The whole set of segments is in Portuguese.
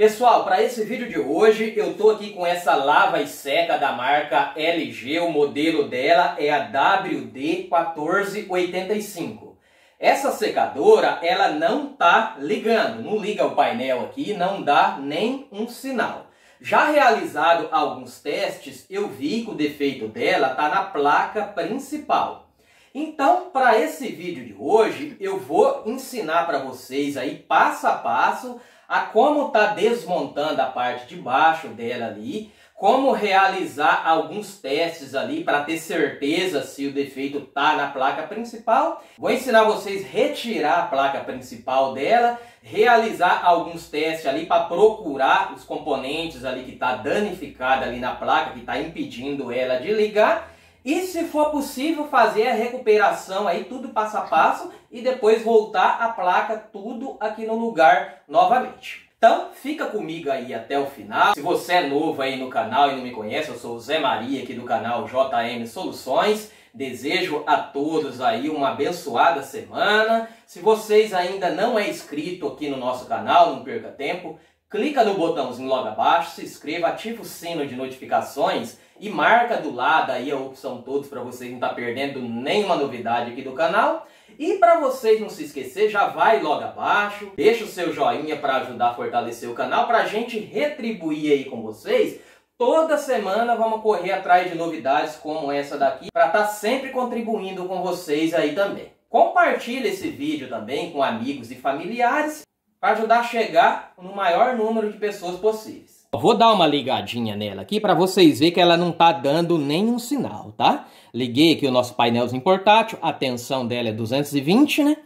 Pessoal, para esse vídeo de hoje eu tô aqui com essa lava e seca da marca LG, o modelo dela é a WD1485. Essa secadora, ela não tá ligando, não liga o painel aqui, não dá nem um sinal. Já realizado alguns testes, eu vi que o defeito dela tá na placa principal. Então, para esse vídeo de hoje, eu vou ensinar para vocês aí passo a passo a como está desmontando a parte de baixo dela ali, como realizar alguns testes ali para ter certeza se o defeito está na placa principal. Vou ensinar vocês a retirar a placa principal dela, realizar alguns testes ali para procurar os componentes ali que está danificada ali na placa, que está impedindo ela de ligar e se for possível fazer a recuperação aí, tudo passo a passo, e depois voltar a placa tudo aqui no lugar novamente. Então fica comigo aí até o final. Se você é novo aí no canal e não me conhece, eu sou o Zé Maria aqui do canal JM Soluções. Desejo a todos aí uma abençoada semana. Se vocês ainda não é inscrito aqui no nosso canal, não perca tempo. Clica no botãozinho logo abaixo, se inscreva, ativa o sino de notificações e marca do lado aí a opção todos para vocês não estar tá perdendo nenhuma novidade aqui do canal. E para vocês não se esquecer, já vai logo abaixo, deixa o seu joinha para ajudar a fortalecer o canal, para a gente retribuir aí com vocês. Toda semana vamos correr atrás de novidades como essa daqui, para estar tá sempre contribuindo com vocês aí também. Compartilhe esse vídeo também com amigos e familiares para ajudar a chegar no maior número de pessoas possíveis. Vou dar uma ligadinha nela aqui para vocês verem que ela não está dando nenhum sinal, tá? Liguei aqui o nosso painelzinho portátil, a tensão dela é 220, né?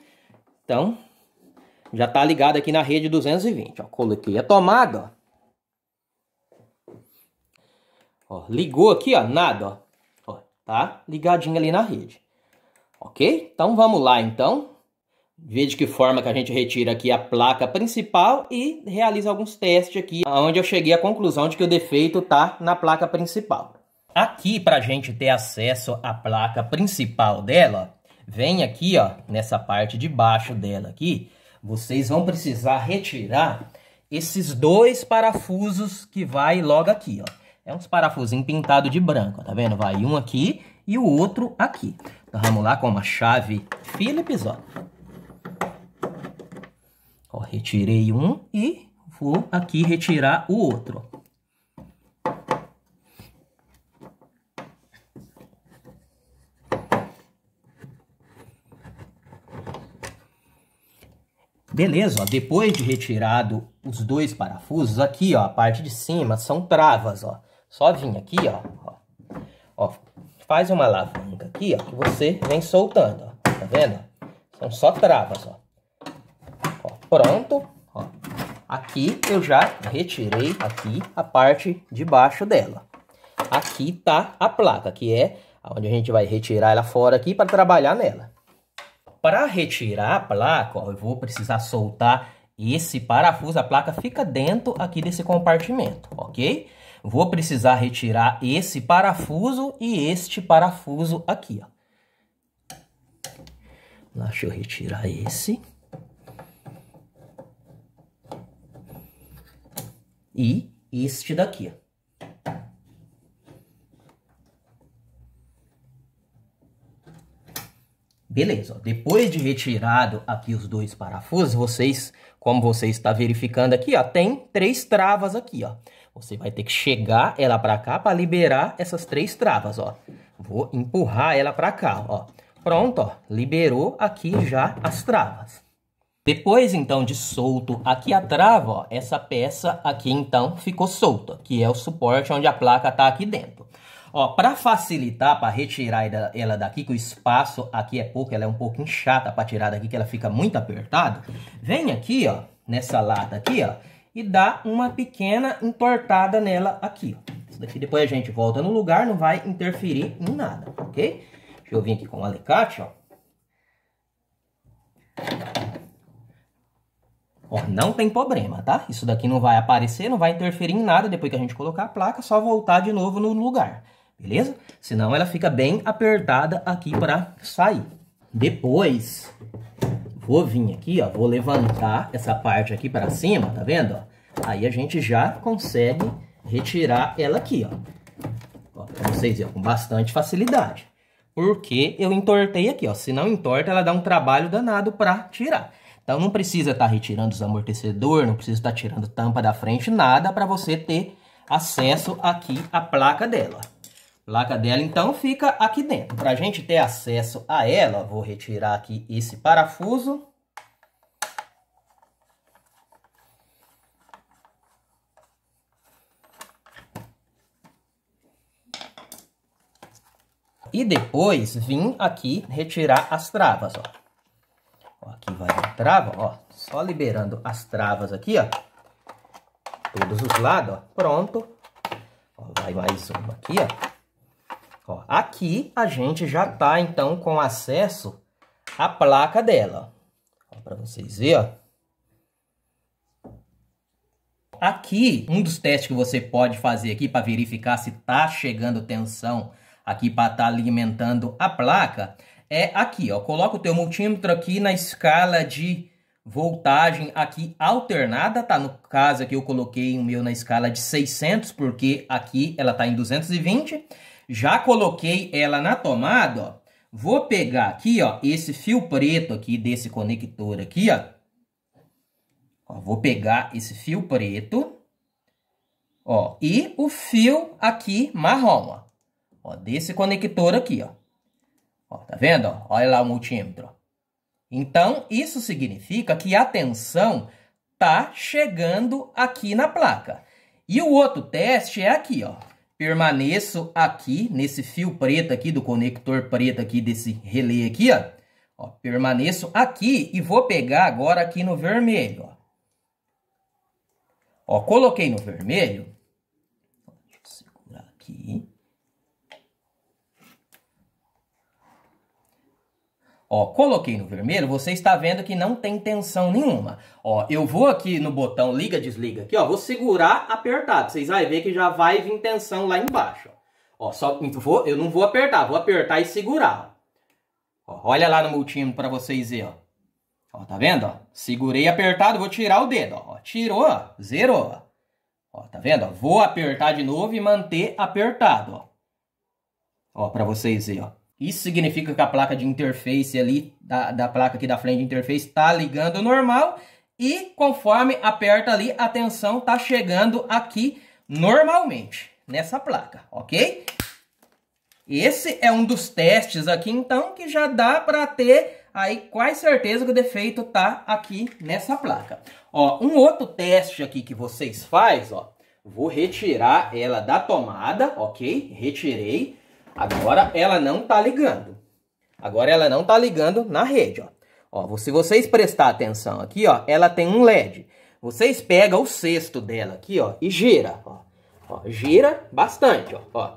Então, já está ligada aqui na rede 220, ó. Coloquei a tomada, ó. ó ligou aqui, ó, nada, ó. ó. Tá Ligadinha ali na rede. Ok? Então, vamos lá, então ver de que forma que a gente retira aqui a placa principal e realiza alguns testes aqui, onde eu cheguei à conclusão de que o defeito está na placa principal. Aqui, para a gente ter acesso à placa principal dela, vem aqui, ó, nessa parte de baixo dela aqui, vocês vão precisar retirar esses dois parafusos que vai logo aqui, ó. É uns parafusinhos pintados de branco, tá vendo? Vai um aqui e o outro aqui. Então, vamos lá com uma chave Phillips, ó. Retirei um e vou aqui retirar o outro. Beleza, ó, depois de retirado os dois parafusos, aqui ó, a parte de cima são travas, ó. Só vim aqui, ó, ó, ó faz uma alavanca aqui, ó, que você vem soltando, ó, tá vendo? São só travas, ó. Pronto. Ó. Aqui eu já retirei aqui a parte de baixo dela. Aqui tá a placa, que é onde a gente vai retirar ela fora aqui para trabalhar nela. Para retirar a placa, ó, eu vou precisar soltar esse parafuso, a placa fica dentro aqui desse compartimento, ok? Vou precisar retirar esse parafuso e este parafuso aqui, ó. Deixa eu retirar esse. e este daqui. Beleza, ó. depois de retirado aqui os dois parafusos, vocês, como você está verificando aqui, ó, tem três travas aqui, ó. Você vai ter que chegar ela para cá para liberar essas três travas, ó. Vou empurrar ela para cá, ó. Pronto, ó, liberou aqui já as travas. Depois então de solto, aqui a trava, ó, essa peça aqui então ficou solta, que é o suporte onde a placa está aqui dentro. Ó, para facilitar, para retirar ela daqui, que o espaço aqui é pouco, ela é um pouco inchada para tirar daqui, que ela fica muito apertada, vem aqui, ó, nessa lata aqui, ó, e dá uma pequena entortada nela aqui, ó. Isso daqui depois a gente volta no lugar, não vai interferir em nada, ok? Deixa eu vir aqui com o alicate, ó. Ó, não tem problema, tá? Isso daqui não vai aparecer, não vai interferir em nada depois que a gente colocar a placa, só voltar de novo no lugar, beleza? Senão ela fica bem apertada aqui para sair. Depois, vou vir aqui, ó, vou levantar essa parte aqui para cima, tá vendo? Ó? Aí a gente já consegue retirar ela aqui, ó. ó pra vocês verem, com bastante facilidade. Porque eu entortei aqui, ó. Se não entorta, ela dá um trabalho danado para tirar. Então não precisa estar tá retirando os amortecedores, não precisa estar tá tirando tampa da frente, nada para você ter acesso aqui à placa dela. A placa dela então fica aqui dentro. Para a gente ter acesso a ela, vou retirar aqui esse parafuso. E depois vim aqui retirar as travas, ó. Aqui vai a trava, ó. Só liberando as travas aqui, ó. Todos os lados, ó. Pronto. Ó, vai mais uma aqui, ó. ó. Aqui a gente já tá, então, com acesso à placa dela. Ó, pra vocês verem, ó. Aqui, um dos testes que você pode fazer aqui para verificar se está chegando tensão aqui para estar tá alimentando a placa é aqui, ó. Coloca o teu multímetro aqui na escala de voltagem aqui alternada, tá? No caso aqui eu coloquei o meu na escala de 600, porque aqui ela tá em 220. Já coloquei ela na tomada, ó. Vou pegar aqui, ó, esse fio preto aqui desse conector aqui, ó. ó vou pegar esse fio preto, ó, e o fio aqui marrom, ó. Ó, desse conector aqui, ó. Ó, tá vendo? Ó, olha lá o multímetro. Então, isso significa que a tensão tá chegando aqui na placa. E o outro teste é aqui, ó. Permaneço aqui, nesse fio preto aqui, do conector preto aqui, desse relé aqui, ó. ó. Permaneço aqui e vou pegar agora aqui no vermelho, ó. Ó, coloquei no vermelho. Deixa eu segurar aqui. Ó, coloquei no vermelho, você está vendo que não tem tensão nenhuma. Ó, eu vou aqui no botão liga, desliga aqui, ó, vou segurar apertado. Vocês vão ver que já vai vir tensão lá embaixo. Ó, só vou, eu não vou apertar, vou apertar e segurar. Ó, olha lá no multímetro para vocês verem, ó. Ó, tá vendo? Ó? Segurei apertado, vou tirar o dedo. Ó. Tirou, zerou. Ó, tá vendo? Ó? Vou apertar de novo e manter apertado. Ó, ó para vocês verem. Ó. Isso significa que a placa de interface ali, da, da placa aqui da frente de interface, está ligando normal. E conforme aperta ali, a tensão está chegando aqui normalmente, nessa placa, ok? Esse é um dos testes aqui, então, que já dá para ter aí quase certeza que o defeito está aqui nessa placa. Ó, um outro teste aqui que vocês faz, ó, vou retirar ela da tomada, ok? Retirei. Agora ela não tá ligando. Agora ela não tá ligando na rede, ó. ó. se vocês prestar atenção aqui, ó, ela tem um LED. Vocês pegam o cesto dela aqui, ó, e gira, ó. ó gira bastante, ó, ó.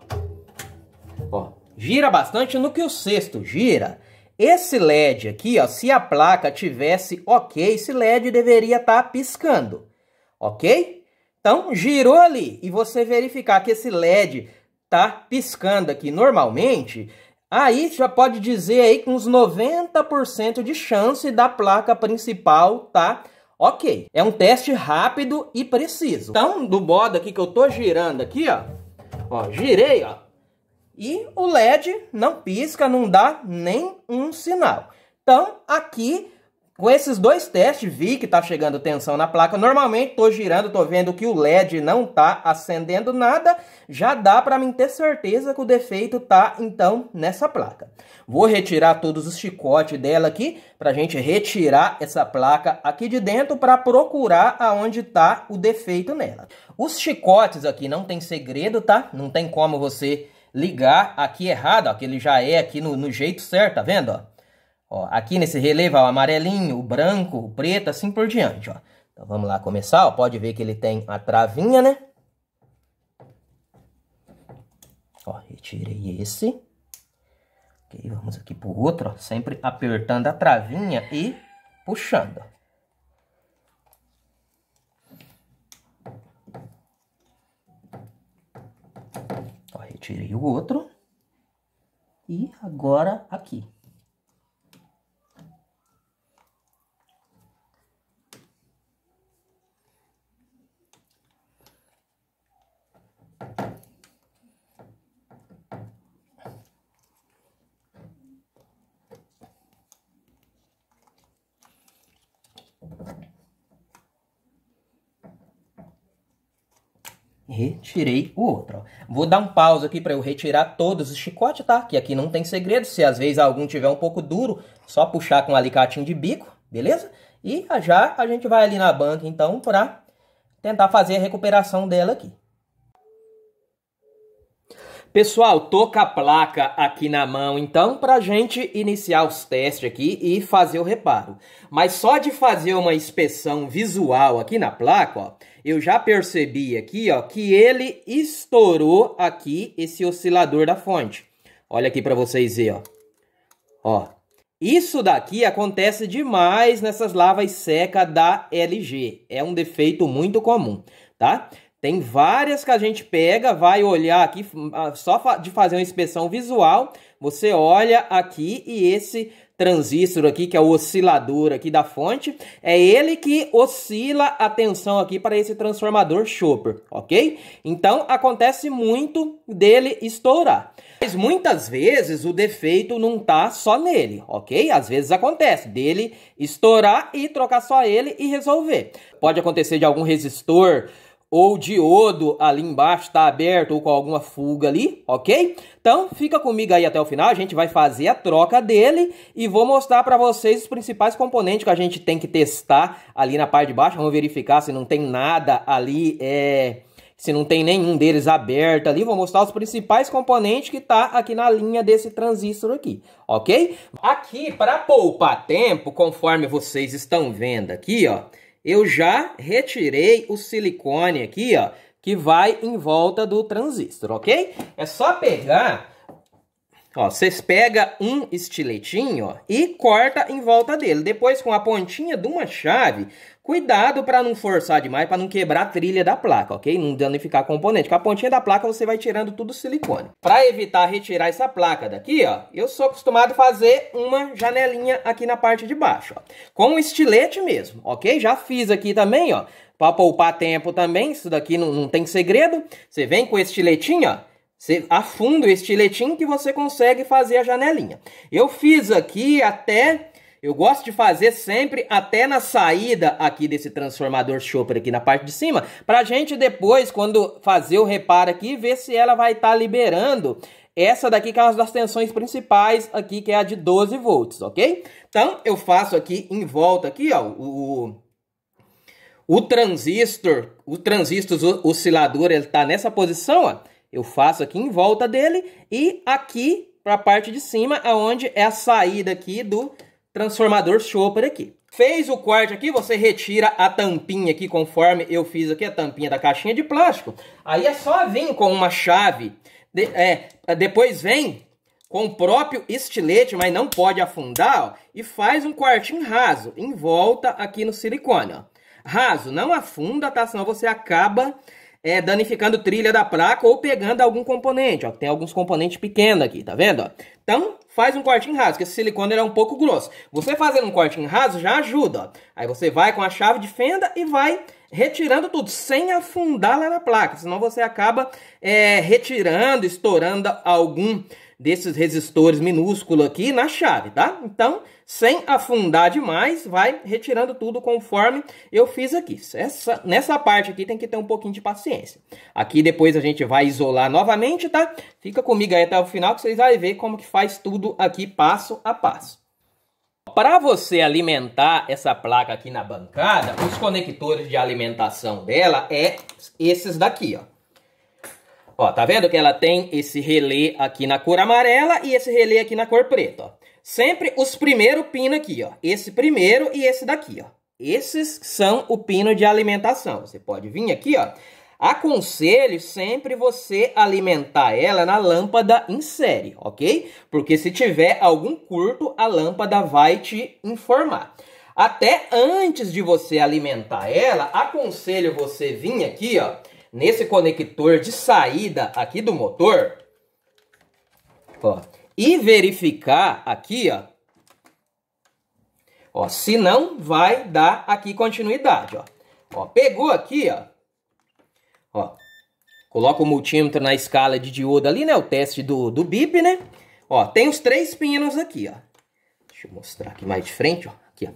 Ó, gira bastante no que o cesto gira. Esse LED aqui, ó, se a placa tivesse ok, esse LED deveria estar tá piscando, ok? Então, girou ali e você verificar que esse LED tá piscando aqui normalmente, aí já pode dizer aí que uns 90% de chance da placa principal tá ok. É um teste rápido e preciso. Então, do modo aqui que eu tô girando aqui, ó, ó, girei, ó, e o LED não pisca, não dá nem um sinal. Então, aqui com esses dois testes, vi que tá chegando tensão na placa. Normalmente tô girando, tô vendo que o LED não tá acendendo nada. Já dá para mim ter certeza que o defeito tá, então, nessa placa. Vou retirar todos os chicotes dela aqui, pra gente retirar essa placa aqui de dentro para procurar aonde tá o defeito nela. Os chicotes aqui não tem segredo, tá? Não tem como você ligar aqui errado, ó, que ele já é aqui no, no jeito certo, tá vendo, ó? Ó, aqui nesse relevo, ó, o amarelinho, o branco, o preto, assim por diante, ó. Então vamos lá começar, ó. Pode ver que ele tem a travinha, né? Ó, retirei esse. Ok, vamos aqui pro outro, ó. Sempre apertando a travinha e puxando, ó. Ó, retirei o outro. E agora aqui. retirei o outro. Vou dar um pause aqui para eu retirar todos os chicotes, tá? Que aqui não tem segredo. Se às vezes algum tiver um pouco duro, só puxar com um alicatinho de bico, beleza? E já a gente vai ali na banca, então, para tentar fazer a recuperação dela aqui. Pessoal, tô com a placa aqui na mão, então, pra gente iniciar os testes aqui e fazer o reparo. Mas só de fazer uma inspeção visual aqui na placa, ó, eu já percebi aqui, ó, que ele estourou aqui esse oscilador da fonte. Olha aqui para vocês verem, ó. Ó, isso daqui acontece demais nessas lavas secas da LG. É um defeito muito comum, tá? Tem várias que a gente pega, vai olhar aqui, ah, só de fazer uma inspeção visual, você olha aqui e esse transistor aqui, que é o oscilador aqui da fonte, é ele que oscila a tensão aqui para esse transformador Chopper, ok? Então, acontece muito dele estourar. Mas muitas vezes o defeito não tá só nele, ok? Às vezes acontece dele estourar e trocar só ele e resolver. Pode acontecer de algum resistor ou diodo ali embaixo está aberto ou com alguma fuga ali, ok? Então fica comigo aí até o final, a gente vai fazer a troca dele e vou mostrar para vocês os principais componentes que a gente tem que testar ali na parte de baixo. Vamos verificar se não tem nada ali, é... se não tem nenhum deles aberto ali. Vou mostrar os principais componentes que está aqui na linha desse transistor aqui, ok? Aqui, para poupar tempo, conforme vocês estão vendo aqui, ó eu já retirei o silicone aqui, ó, que vai em volta do transistor, ok? É só pegar Ó, vocês pegam um estiletinho ó, e corta em volta dele. Depois, com a pontinha de uma chave, cuidado para não forçar demais, para não quebrar a trilha da placa, ok? Não danificar componente. Com a pontinha da placa, você vai tirando tudo o silicone. Para evitar retirar essa placa daqui, ó, eu sou acostumado a fazer uma janelinha aqui na parte de baixo, ó, com o estilete mesmo, ok? Já fiz aqui também, ó, para poupar tempo também, isso daqui não, não tem segredo. Você vem com o estiletinho, ó, você afunda o estiletinho que você consegue fazer a janelinha. Eu fiz aqui até... Eu gosto de fazer sempre até na saída aqui desse transformador chopper aqui na parte de cima, pra gente depois, quando fazer o reparo aqui, ver se ela vai estar tá liberando essa daqui que é uma das tensões principais aqui, que é a de 12 volts, ok? Então, eu faço aqui em volta aqui, ó, o, o transistor, o transistor oscilador, ele tá nessa posição, ó, eu faço aqui em volta dele e aqui para a parte de cima, aonde é a saída aqui do transformador chopper aqui. Fez o corte aqui, você retira a tampinha aqui, conforme eu fiz aqui, a tampinha da caixinha de plástico. Aí é só vir com uma chave, de, é, depois vem com o próprio estilete, mas não pode afundar, ó, e faz um quartinho raso, em volta aqui no silicone, ó. Raso, não afunda, tá? Senão você acaba é, danificando trilha da placa ou pegando algum componente. Ó, tem alguns componentes pequenos aqui, tá vendo? Ó? Então, faz um corte em raso, porque esse silicone é um pouco grosso. Você fazendo um corte em raso já ajuda. Ó. Aí você vai com a chave de fenda e vai retirando tudo, sem afundar lá na placa. Senão você acaba é, retirando, estourando algum desses resistores minúsculo aqui na chave, tá? Então, sem afundar demais, vai retirando tudo conforme eu fiz aqui. Essa, nessa parte aqui tem que ter um pouquinho de paciência. Aqui depois a gente vai isolar novamente, tá? Fica comigo aí até o final que vocês vão ver como que faz tudo aqui passo a passo. Para você alimentar essa placa aqui na bancada, os conectores de alimentação dela é esses daqui, ó. Ó, tá vendo que ela tem esse relé aqui na cor amarela e esse relé aqui na cor preta, ó. Sempre os primeiros pinos aqui, ó. Esse primeiro e esse daqui, ó. Esses são o pino de alimentação. Você pode vir aqui, ó. Aconselho sempre você alimentar ela na lâmpada em série, ok? Porque se tiver algum curto, a lâmpada vai te informar. Até antes de você alimentar ela, aconselho você vir aqui, ó, nesse conector de saída aqui do motor, ó, e verificar aqui, ó, ó, se não vai dar aqui continuidade, ó. Ó, pegou aqui, ó, ó, coloca o multímetro na escala de diodo ali, né, o teste do, do BIP, né, ó, tem os três pinos aqui, ó, deixa eu mostrar aqui mais de frente, ó, aqui,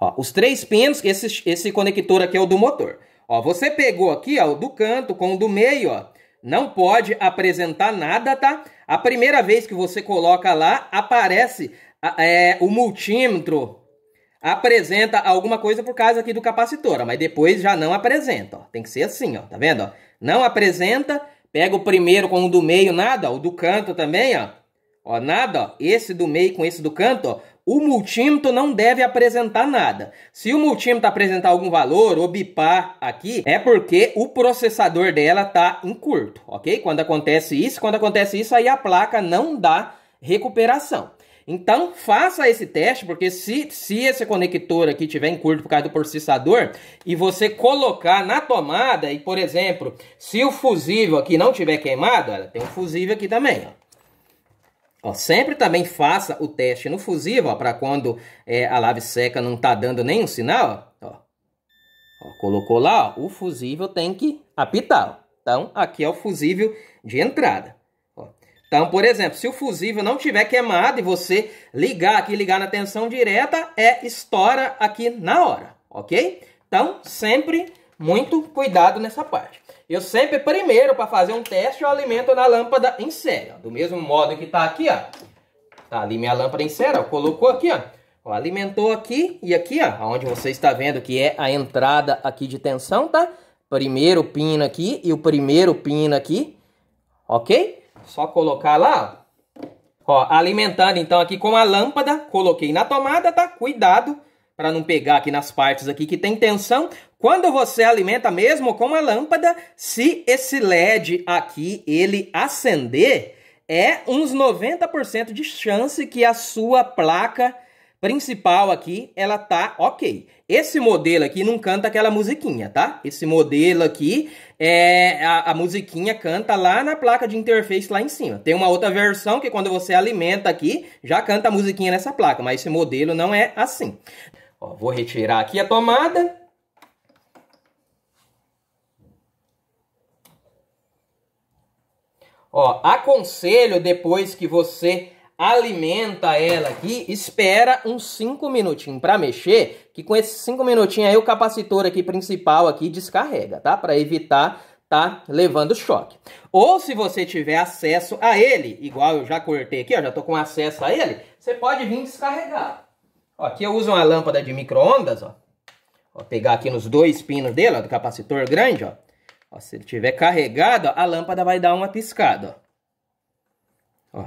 ó, ó os três pinos, esse, esse conector aqui é o do motor, Ó, você pegou aqui, ó, o do canto com o do meio, ó. Não pode apresentar nada, tá? A primeira vez que você coloca lá, aparece é, o multímetro, apresenta alguma coisa por causa aqui do capacitor, ó, mas depois já não apresenta, ó. Tem que ser assim, ó, tá vendo? Ó? Não apresenta, pega o primeiro com o do meio, nada, ó, o do canto também, ó. Ó, nada, ó, esse do meio com esse do canto, ó, o multímetro não deve apresentar nada. Se o multímetro apresentar algum valor ou bipar aqui, é porque o processador dela está em curto, ok? Quando acontece isso, quando acontece isso, aí a placa não dá recuperação. Então, faça esse teste, porque se, se esse conector aqui tiver em curto por causa do processador, e você colocar na tomada, e por exemplo, se o fusível aqui não tiver queimado, olha, tem um fusível aqui também, ó. Ó, sempre também faça o teste no fusível, para quando é, a lave seca não está dando nenhum sinal. Ó. Ó, colocou lá, o fusível tem que apitar. Então, aqui é o fusível de entrada. Então, por exemplo, se o fusível não tiver queimado e você ligar aqui, ligar na tensão direta, é estoura aqui na hora, ok? Então, sempre muito cuidado nessa parte. Eu sempre primeiro, para fazer um teste, eu alimento na lâmpada em série. Ó. Do mesmo modo que está aqui, ó. Tá ali minha lâmpada em série, ó. Colocou aqui, ó. ó. Alimentou aqui e aqui, ó. Onde você está vendo que é a entrada aqui de tensão, tá? Primeiro pino aqui e o primeiro pino aqui. Ok? Só colocar lá, ó. ó alimentando então aqui com a lâmpada. Coloquei na tomada, tá? Cuidado para não pegar aqui nas partes aqui que tem tensão, quando você alimenta mesmo com a lâmpada, se esse LED aqui ele acender, é uns 90% de chance que a sua placa principal aqui, ela tá ok. Esse modelo aqui não canta aquela musiquinha, tá? Esse modelo aqui, é a, a, musiquinha canta lá na placa de interface lá em cima. Tem uma outra versão que quando você alimenta aqui, já canta a musiquinha nessa placa, mas esse modelo não é assim. Ó, vou retirar aqui a tomada. Ó, aconselho depois que você alimenta ela aqui, espera uns 5 minutinhos para mexer, que com esses 5 minutinhos aí o capacitor aqui principal aqui descarrega, tá? Para evitar tá levando choque. Ou se você tiver acesso a ele, igual eu já cortei aqui, ó, já tô com acesso a ele, você pode vir descarregar. Ó, aqui eu uso uma lâmpada de micro-ondas, ó. Vou pegar aqui nos dois pinos dele, ó, do capacitor grande, ó. ó se ele estiver carregado, ó, a lâmpada vai dar uma piscada, ó.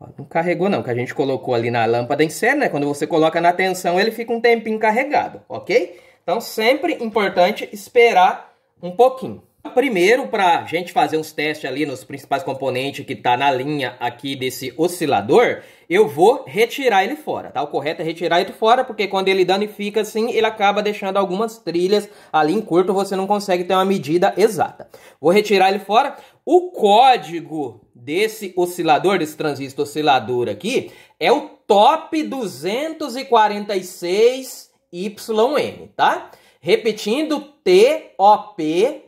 ó. Não carregou não, que a gente colocou ali na lâmpada em cena, né? Quando você coloca na tensão, ele fica um tempinho carregado, ok? Então, sempre importante esperar um pouquinho. Primeiro, para a gente fazer uns testes ali nos principais componentes que está na linha aqui desse oscilador, eu vou retirar ele fora, tá? O correto é retirar ele fora, porque quando ele danifica assim, ele acaba deixando algumas trilhas ali em curto, você não consegue ter uma medida exata. Vou retirar ele fora. O código desse oscilador, desse transistor oscilador aqui, é o top 246YN, tá? Repetindo, TOP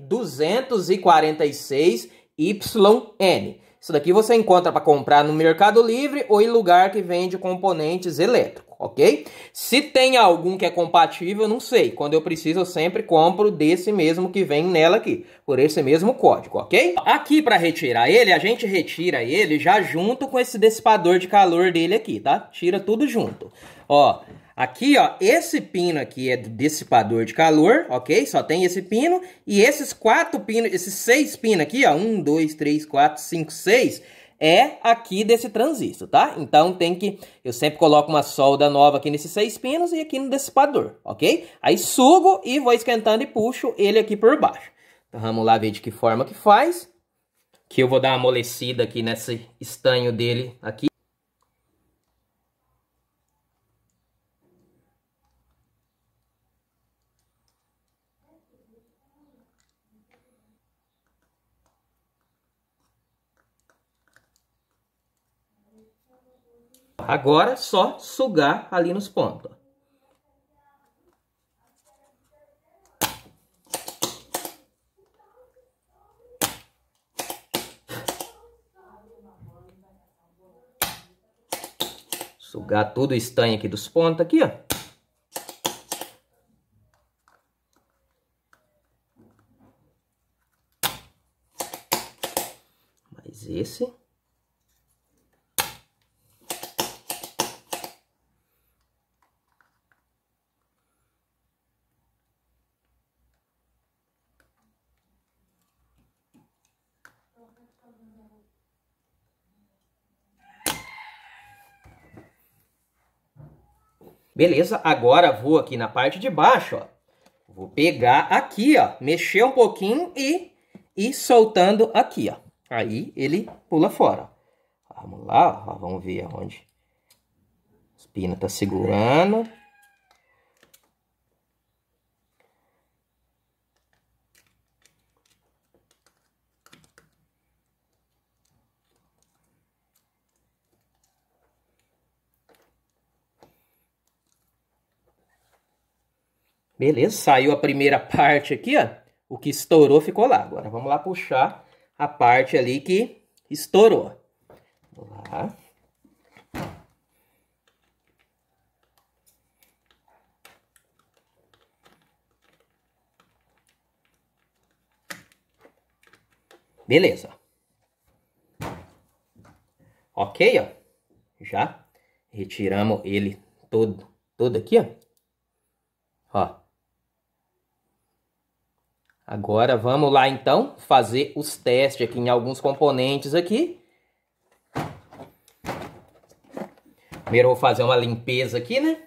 246YN. Isso daqui você encontra para comprar no Mercado Livre ou em lugar que vende componentes elétricos, ok? Se tem algum que é compatível, não sei. Quando eu preciso, eu sempre compro desse mesmo que vem nela aqui, por esse mesmo código, ok? Aqui para retirar ele, a gente retira ele já junto com esse dissipador de calor dele aqui, tá? Tira tudo junto. Ó, Aqui, ó, esse pino aqui é do dissipador de calor, ok? Só tem esse pino. E esses quatro pinos, esses seis pinos aqui, ó, um, dois, três, quatro, cinco, seis, é aqui desse transistor, tá? Então tem que, eu sempre coloco uma solda nova aqui nesses seis pinos e aqui no dissipador, ok? Aí sugo e vou esquentando e puxo ele aqui por baixo. Então vamos lá ver de que forma que faz. Que eu vou dar uma amolecida aqui nesse estanho dele aqui. Agora, só sugar ali nos pontos. Sugar tudo o estanho aqui dos pontos aqui, ó. Mas esse Beleza, agora vou aqui na parte de baixo, ó. Vou pegar aqui, ó, mexer um pouquinho e e soltando aqui, ó. Aí ele pula fora. Vamos lá, ó, vamos ver aonde. Espina tá segurando. Beleza, saiu a primeira parte aqui, ó. O que estourou ficou lá. Agora vamos lá puxar a parte ali que estourou. Vamos lá. Beleza. Ok, ó. Já retiramos ele todo, todo aqui, ó. Ó. Agora vamos lá então fazer os testes aqui em alguns componentes aqui. Primeiro vou fazer uma limpeza aqui, né?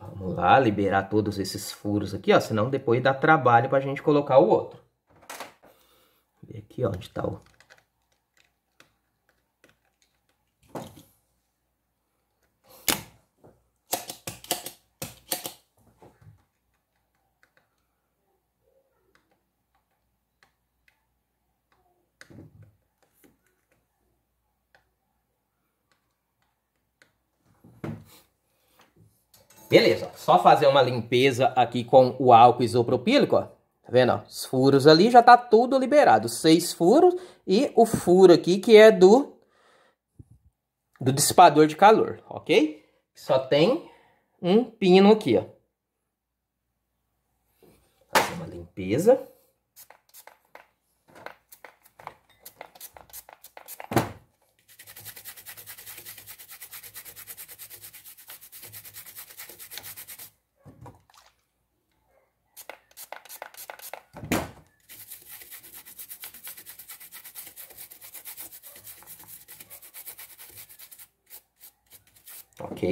Vamos lá, liberar todos esses furos aqui, ó, senão depois dá trabalho pra gente colocar o outro. Ver aqui, ó, onde tá o Beleza, só fazer uma limpeza aqui com o álcool isopropílico, ó. Tá vendo, ó? Os furos ali já tá tudo liberado. Seis furos e o furo aqui que é do, do dissipador de calor, ok? Só tem um pino aqui, ó. Fazer uma limpeza.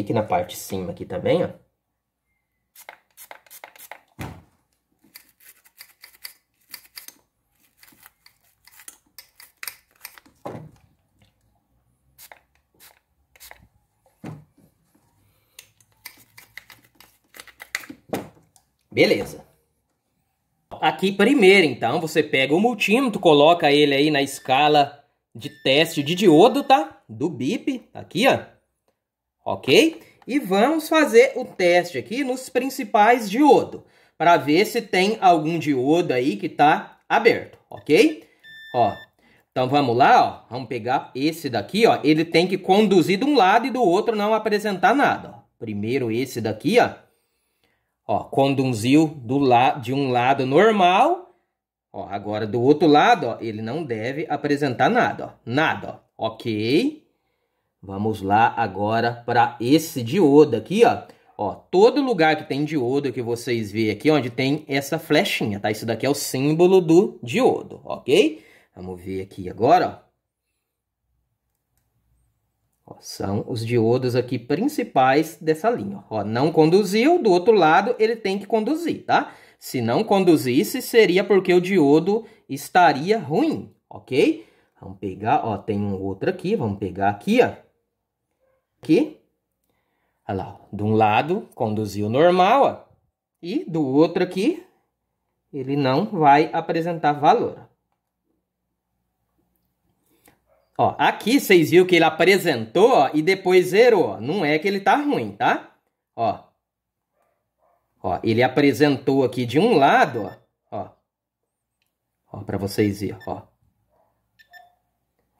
aqui na parte de cima aqui também, ó. Beleza. Aqui primeiro, então, você pega o multímetro, coloca ele aí na escala de teste de diodo, tá? Do BIP, tá aqui, ó ok? E vamos fazer o teste aqui nos principais diodo, para ver se tem algum diodo aí que está aberto, ok? Ó, então vamos lá, ó, vamos pegar esse daqui, ó, ele tem que conduzir de um lado e do outro não apresentar nada, ó. Primeiro esse daqui, ó, ó conduziu do la de um lado normal, ó, agora do outro lado, ó, ele não deve apresentar nada, ó, nada, ó, ok? Vamos lá agora para esse diodo aqui, ó. Ó, todo lugar que tem diodo que vocês vê aqui, onde tem essa flechinha, tá? Isso daqui é o símbolo do diodo, ok? Vamos ver aqui agora, ó. ó são os diodos aqui principais dessa linha, ó. Não conduziu, do outro lado ele tem que conduzir, tá? Se não conduzisse, seria porque o diodo estaria ruim, ok? Vamos pegar, ó, tem um outro aqui, vamos pegar aqui, ó. Aqui. Olha lá, de um lado conduziu normal, ó. E do outro aqui, ele não vai apresentar valor. Ó, aqui vocês viram que ele apresentou ó, e depois zerou. Ó. Não é que ele tá ruim, tá? Ó. Ó, ele apresentou aqui de um lado, ó. Ó, ó para vocês verem, ó.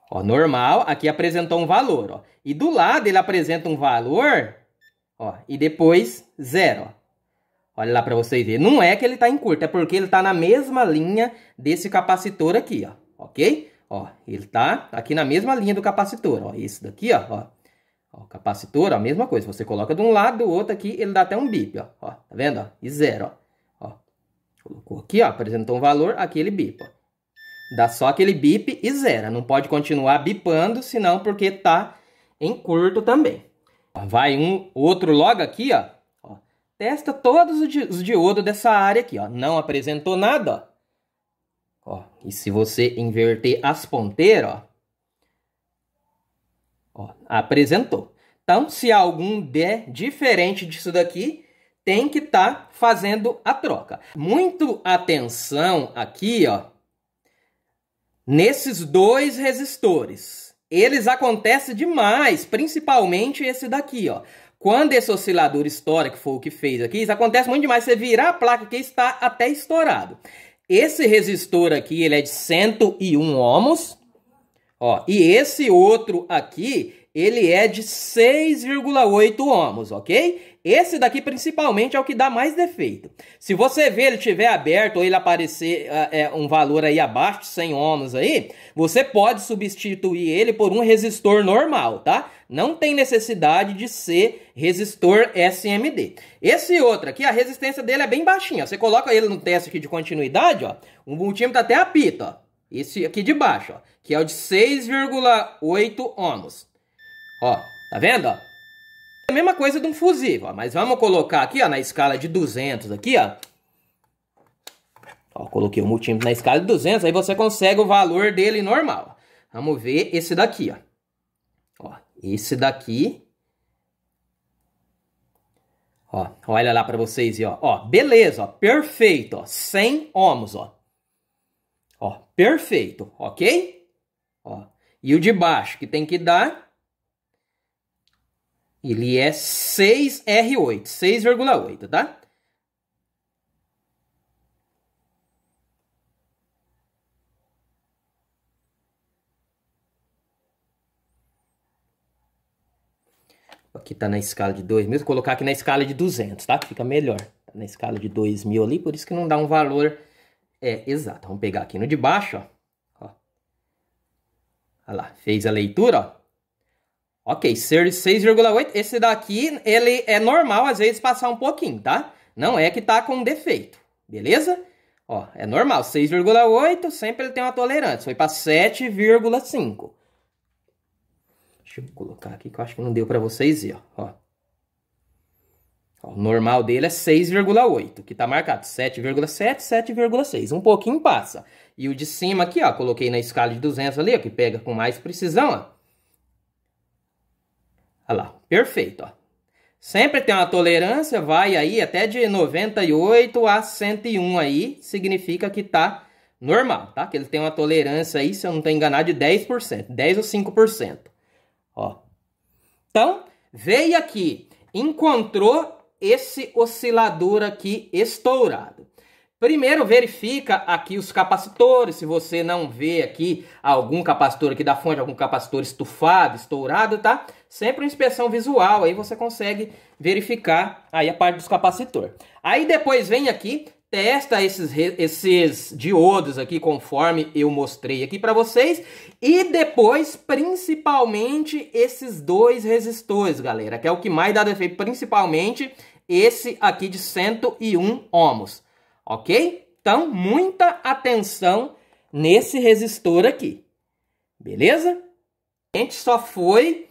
Ó, normal, aqui apresentou um valor, ó. E do lado ele apresenta um valor, ó, e depois zero, ó. Olha lá para vocês verem. Não é que ele está em curto, é porque ele está na mesma linha desse capacitor aqui, ó. Ok? Ó, ele está aqui na mesma linha do capacitor, ó. Esse daqui, ó, ó. ó capacitor, a mesma coisa. Você coloca de um lado, do outro aqui, ele dá até um bip, ó. ó tá vendo? Ó? E zero, ó. ó. Colocou aqui, ó, apresentou um valor, aqui ele bipa. Dá só aquele bip e zera. Não pode continuar bipando, senão porque tá em curto também. Vai um outro logo aqui, ó. ó. Testa todos os diodos dessa área aqui, ó. Não apresentou nada, ó. ó. E se você inverter as ponteiras, ó. Ó, apresentou. Então, se algum der diferente disso daqui, tem que estar tá fazendo a troca. Muito atenção aqui, ó, nesses dois resistores. Eles acontecem demais, principalmente esse daqui, ó. Quando esse oscilador estoura, que foi o que fez aqui, isso acontece muito demais. Você virar a placa que está até estourado. Esse resistor aqui, ele é de 101 ohms, ó. E esse outro aqui, ele é de 6,8 ohms, ok? Esse daqui principalmente é o que dá mais defeito. Se você ver ele tiver aberto ou ele aparecer ah, é, um valor aí abaixo de 100 ohms aí, você pode substituir ele por um resistor normal, tá? Não tem necessidade de ser resistor SMD. Esse outro aqui, a resistência dele é bem baixinha. Você coloca ele no teste aqui de continuidade, ó, o multímetro tá até apita, ó. Esse aqui de baixo, ó, que é o de 6,8 ohms. Ó, tá vendo, ó? É a mesma coisa de um fusível, ó, mas vamos colocar aqui ó, na escala de 200 aqui, ó. ó coloquei o multímetro na escala de 200, aí você consegue o valor dele normal. Vamos ver esse daqui, ó. ó esse daqui Ó, olha lá para vocês, ó. ó. Beleza, ó, perfeito, ó. 100 ohms, ó. Ó, perfeito, ok? Ó, e o de baixo, que tem que dar ele é 6R8, 6,8, tá? Aqui tá na escala de 2.000, vou colocar aqui na escala de 200, tá? Fica melhor. Tá na escala de 2.000 ali, por isso que não dá um valor é, exato. Vamos pegar aqui no de baixo, ó. Olha lá, fez a leitura, ó. Ok, 6,8. Esse daqui, ele é normal às vezes passar um pouquinho, tá? Não é que tá com defeito, beleza? Ó, é normal. 6,8, sempre ele tem uma tolerância. Foi para 7,5. Deixa eu colocar aqui que eu acho que não deu para vocês ver, ó. ó. O normal dele é 6,8, que tá marcado 7,7, 7,6. Um pouquinho passa. E o de cima aqui, ó, coloquei na escala de 200 ali, ó, que pega com mais precisão, ó. Olha lá, perfeito. Ó. Sempre tem uma tolerância, vai aí até de 98 a 101 aí, significa que tá normal, tá? Que ele tem uma tolerância aí, se eu não estou enganado, de 10%, 10 ou 5%. Ó. Então, veio aqui, encontrou esse oscilador aqui estourado. Primeiro, verifica aqui os capacitores. Se você não vê aqui algum capacitor aqui da fonte, algum capacitor estufado, estourado, tá? Sempre uma inspeção visual, aí você consegue verificar aí a parte dos capacitores. Aí depois vem aqui, testa esses, esses diodos aqui conforme eu mostrei aqui para vocês. E depois, principalmente, esses dois resistores, galera, que é o que mais dá defeito, principalmente esse aqui de 101 ohms, ok? Então, muita atenção nesse resistor aqui, beleza? A gente só foi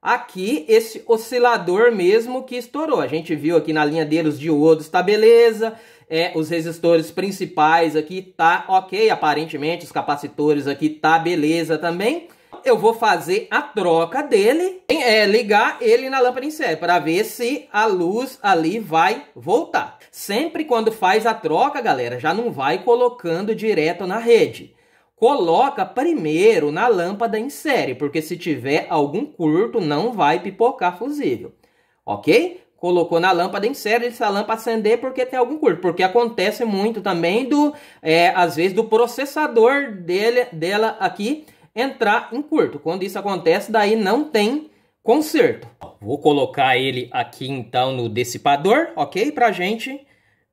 aqui esse oscilador mesmo que estourou. A gente viu aqui na linha dele os diodos tá beleza, é, os resistores principais aqui tá ok, aparentemente os capacitores aqui tá beleza também. Eu vou fazer a troca dele, é, ligar ele na lâmpada em série para ver se a luz ali vai voltar. Sempre quando faz a troca, galera, já não vai colocando direto na rede coloca primeiro na lâmpada em série, porque se tiver algum curto, não vai pipocar fusível. Ok? colocou na lâmpada em série, essa lâmpada acender porque tem algum curto, porque acontece muito também do, é, às vezes, do processador dele, dela aqui entrar em curto. Quando isso acontece, daí não tem conserto. Vou colocar ele aqui então no dissipador, ok? a gente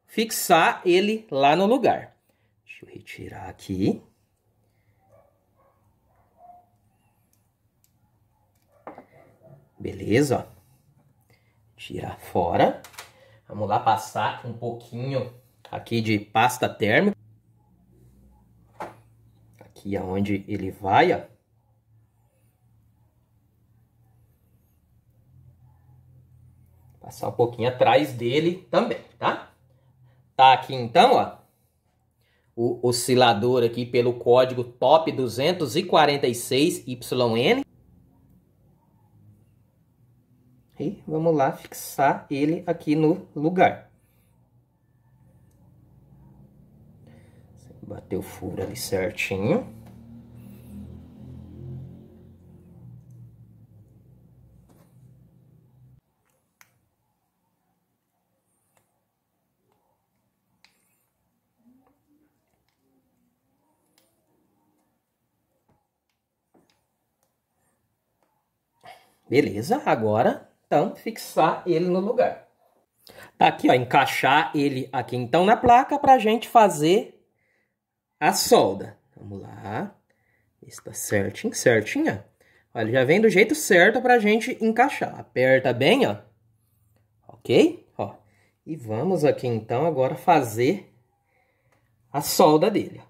fixar ele lá no lugar. Deixa eu retirar aqui. Beleza, ó. Tirar fora. Vamos lá passar um pouquinho aqui de pasta térmica. Aqui aonde ele vai, ó. Passar um pouquinho atrás dele também, tá? Tá aqui então, ó. O oscilador aqui pelo código TOP246YN. E vamos lá fixar ele aqui no lugar. Bateu o furo ali certinho. Beleza, agora então, fixar ele no lugar. Tá aqui, ó, encaixar ele aqui então na placa para a gente fazer a solda. Vamos lá. Está certinho, certinha. Olha, já vem do jeito certo para a gente encaixar. Aperta bem, ó. Ok? Ó. E vamos aqui então agora fazer a solda dele.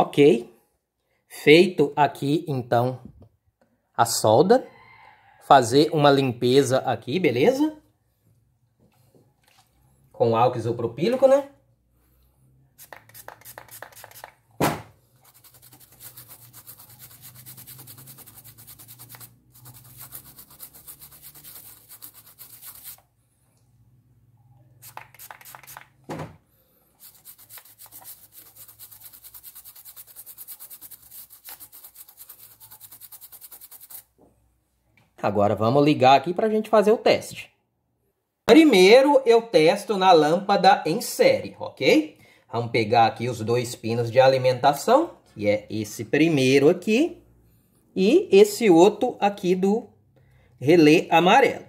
Ok. Feito aqui, então, a solda. Fazer uma limpeza aqui, beleza? Com álcool isopropílico, né? Agora vamos ligar aqui para a gente fazer o teste. Primeiro eu testo na lâmpada em série, ok? Vamos pegar aqui os dois pinos de alimentação, que é esse primeiro aqui e esse outro aqui do relé amarelo.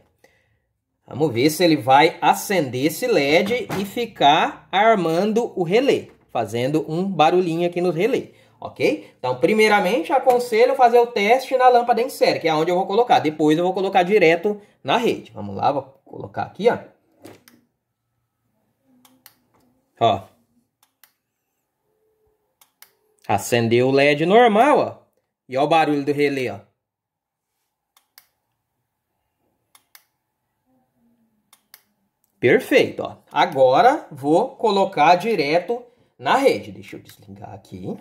Vamos ver se ele vai acender esse LED e ficar armando o relé, fazendo um barulhinho aqui no relé ok? Então, primeiramente, aconselho fazer o teste na lâmpada em série, que é onde eu vou colocar. Depois eu vou colocar direto na rede. Vamos lá, vou colocar aqui, ó. Ó. Acendeu o LED normal, ó. E ó o barulho do relé, ó. Perfeito, ó. Agora vou colocar direto na rede. Deixa eu desligar aqui.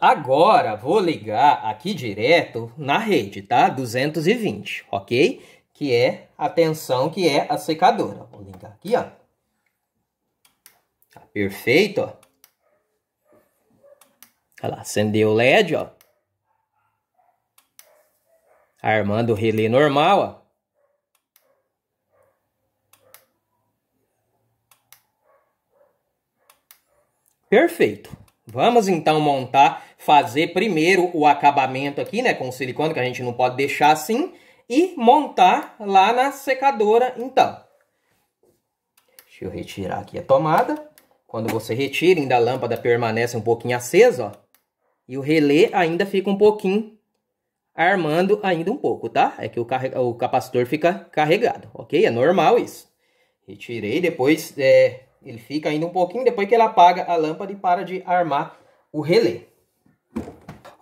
Agora vou ligar aqui direto na rede, tá? 220, ok? Que é a tensão que é a secadora. Vou ligar aqui, ó. Tá perfeito, ó. Olha lá, acendeu o LED, ó. Armando o relé normal, ó. Perfeito. Vamos então montar fazer primeiro o acabamento aqui, né, com silicone, que a gente não pode deixar assim, e montar lá na secadora, então. Deixa eu retirar aqui a tomada. Quando você retira, ainda a lâmpada permanece um pouquinho acesa, ó. E o relé ainda fica um pouquinho armando ainda um pouco, tá? É que o, o capacitor fica carregado, ok? É normal isso. Retirei, depois é, ele fica ainda um pouquinho, depois que ele apaga a lâmpada e para de armar o relé.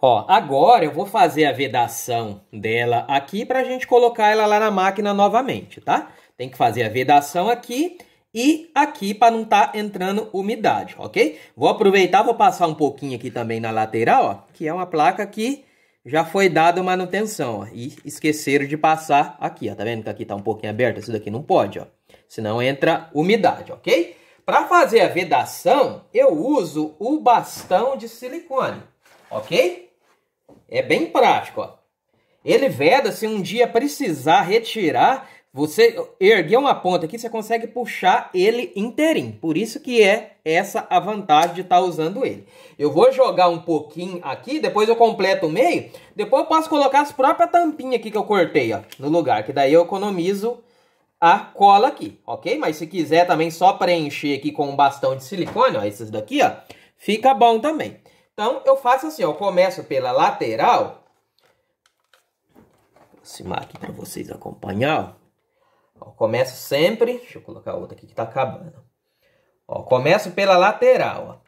Ó, agora eu vou fazer a vedação dela aqui para a gente colocar ela lá na máquina novamente, tá? Tem que fazer a vedação aqui e aqui para não estar tá entrando umidade, ok? Vou aproveitar, vou passar um pouquinho aqui também na lateral, ó, que é uma placa que já foi dada manutenção, ó, e esqueceram de passar aqui, ó, tá vendo que aqui tá um pouquinho aberto, isso daqui não pode, ó, senão entra umidade, ok? Para fazer a vedação, eu uso o bastão de silicone, ok? é bem prático. Ó. Ele veda se um dia precisar retirar, você erguer uma ponta aqui, você consegue puxar ele inteirinho. Por isso que é essa a vantagem de estar tá usando ele. Eu vou jogar um pouquinho aqui, depois eu completo o meio. Depois eu posso colocar as próprias tampinhas aqui que eu cortei, ó, no lugar. Que daí eu economizo a cola aqui, ok? Mas se quiser também só preencher aqui com um bastão de silicone, ó, esses daqui, ó, fica bom também. Então, eu faço assim, ó. Eu começo pela lateral. Vou aproximar aqui para vocês acompanhar, ó. Começo sempre... Deixa eu colocar outra aqui que tá acabando. Ó, começo pela lateral, ó.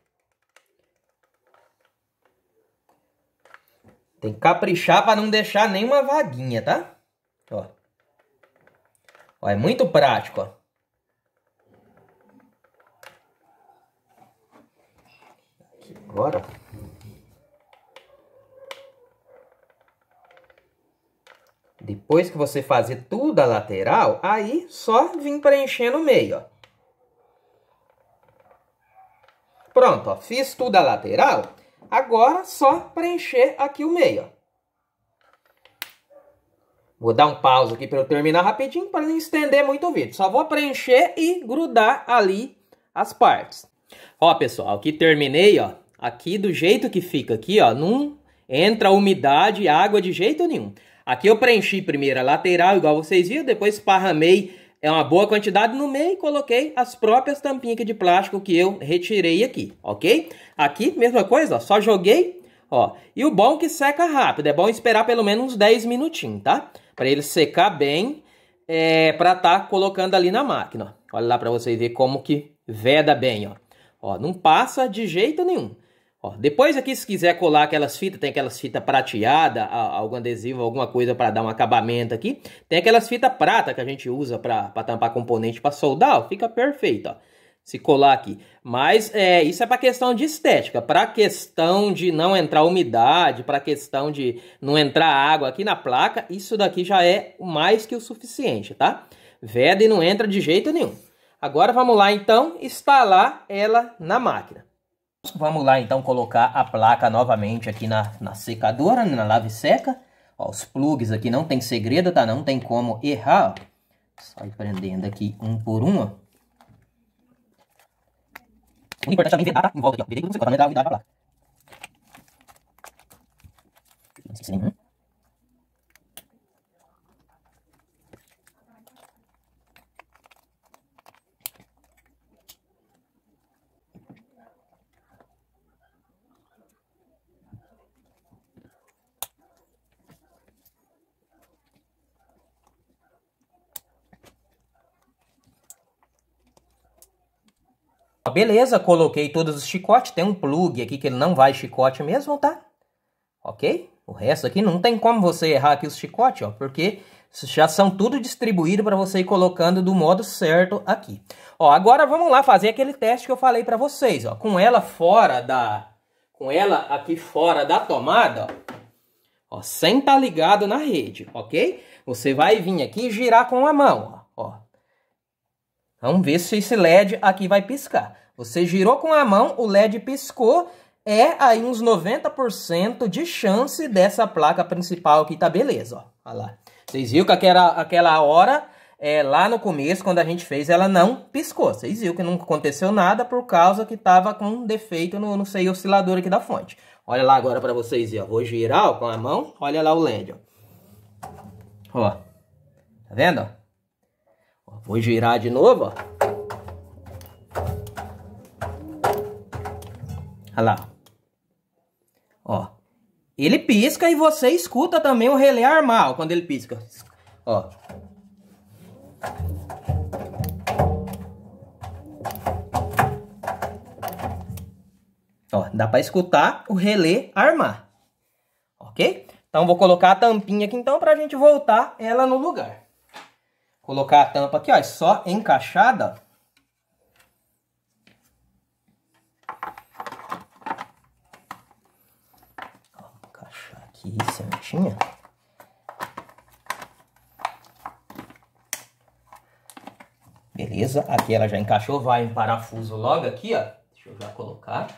Tem que caprichar para não deixar nenhuma vaguinha, tá? Ó. Ó, é muito prático, ó. Agora, Depois que você fazer tudo a lateral, aí só vim preencher no meio, ó. Pronto, ó, fiz tudo a lateral. Agora, só preencher aqui o meio, ó. Vou dar um pause aqui para eu terminar rapidinho para não estender muito o vídeo. Só vou preencher e grudar ali as partes. Ó, pessoal, que terminei, ó. Aqui do jeito que fica aqui, ó, não entra umidade e água de jeito nenhum. Aqui eu preenchi primeiro a lateral, igual vocês viram, depois esparramei é uma boa quantidade no meio e coloquei as próprias tampinhas de plástico que eu retirei aqui, ok? Aqui, mesma coisa, ó, só joguei, ó. E o bom é que seca rápido, é bom esperar pelo menos uns 10 minutinhos, tá? Para ele secar bem, é, para estar tá colocando ali na máquina. Olha lá para vocês verem como que veda bem, ó. Ó, não passa de jeito nenhum. Ó, depois aqui, se quiser colar aquelas fitas, tem aquelas fitas prateadas, algum adesivo, alguma coisa para dar um acabamento aqui. Tem aquelas fitas prata que a gente usa para tampar componente, para soldar, ó, fica perfeito, ó, se colar aqui. Mas é, isso é para questão de estética, para questão de não entrar umidade, para questão de não entrar água aqui na placa, isso daqui já é mais que o suficiente, tá? Veda e não entra de jeito nenhum. Agora vamos lá então instalar ela na máquina. Vamos lá então colocar a placa novamente aqui na, na secadora, né, na lave seca. Ó, os plugs aqui não tem segredo, tá? Não tem como errar. Ó. Só ir prendendo aqui um por um, ó. O importante é virar, tá? Em volta aqui, ó. Virei tudo, você corta a metade da placa. Não Ah, beleza, coloquei todos os chicotes. Tem um plug aqui que ele não vai chicote mesmo, tá? Ok? O resto aqui não tem como você errar aqui os chicotes, ó. Porque já são tudo distribuído para você ir colocando do modo certo aqui. Ó, agora vamos lá fazer aquele teste que eu falei para vocês, ó. Com ela fora da... Com ela aqui fora da tomada, ó. ó sem estar tá ligado na rede, ok? Você vai vir aqui e girar com a mão, ó. Vamos ver se esse LED aqui vai piscar. Você girou com a mão, o LED piscou, é aí uns 90% de chance dessa placa principal aqui, tá beleza, ó. Olha lá. Vocês viram que aquela, aquela hora, é, lá no começo, quando a gente fez, ela não piscou. Vocês viram que não aconteceu nada por causa que tava com um defeito no, no seio oscilador aqui da fonte. Olha lá agora para vocês, ó. Vou girar ó, com a mão, olha lá o LED, ó. Ó, tá vendo, ó? Vou girar de novo, ó. Olha lá. Ó. Ele pisca e você escuta também o relé armar, ó, quando ele pisca. Ó. Ó, dá para escutar o relé armar. Ok? Então, vou colocar a tampinha aqui então para a gente voltar ela no lugar colocar a tampa aqui, ó, é só encaixada. encaixar aqui certinha. Beleza, aqui ela já encaixou, vai em parafuso logo aqui, ó. Deixa eu já colocar.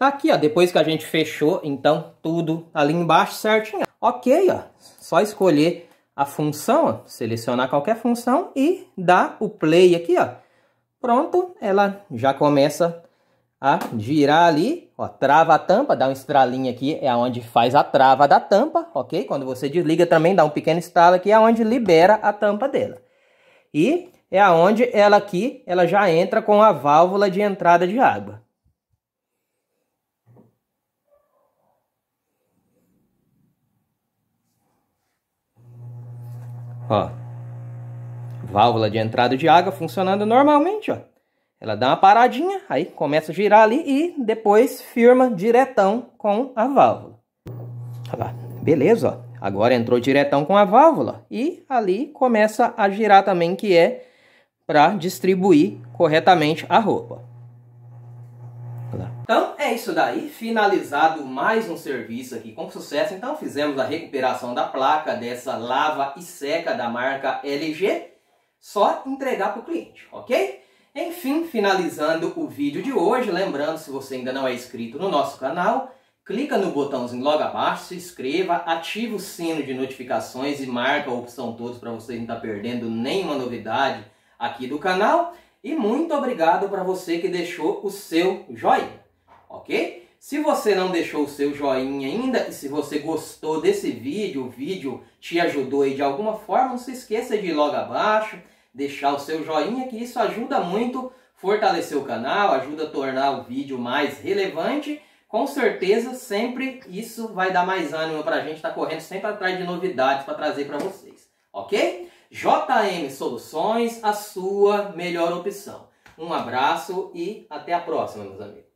Tá aqui, ó, depois que a gente fechou, então, tudo ali embaixo certinho. Ok, ó, só escolher a função, ó, selecionar qualquer função e dar o play aqui, ó. Pronto, ela já começa a girar ali, ó, trava a tampa, dá um estralinho aqui, é onde faz a trava da tampa, ok? Quando você desliga também dá um pequeno estalo aqui, é onde libera a tampa dela. E é aonde ela aqui, ela já entra com a válvula de entrada de água. Ó, válvula de entrada de água funcionando normalmente, ó. Ela dá uma paradinha, aí começa a girar ali e depois firma diretão com a válvula. Ó, beleza, ó. Agora entrou diretão com a válvula e ali começa a girar também, que é para distribuir corretamente a roupa. Né? Então é isso daí, finalizado mais um serviço aqui com sucesso. Então fizemos a recuperação da placa dessa lava e seca da marca LG, só entregar para o cliente, ok? Enfim, finalizando o vídeo de hoje, lembrando, se você ainda não é inscrito no nosso canal, clica no botãozinho logo abaixo, se inscreva, ativa o sino de notificações e marca a opção todos para você não estar tá perdendo nenhuma novidade aqui do canal. E muito obrigado para você que deixou o seu joinha, ok? Se você não deixou o seu joinha ainda e se você gostou desse vídeo, o vídeo te ajudou aí de alguma forma, não se esqueça de ir logo abaixo, deixar o seu joinha, que isso ajuda muito fortalecer o canal, ajuda a tornar o vídeo mais relevante. Com certeza, sempre isso vai dar mais ânimo para a gente estar tá correndo sempre atrás de novidades para trazer para vocês, ok? JM Soluções, a sua melhor opção. Um abraço e até a próxima, meus amigos.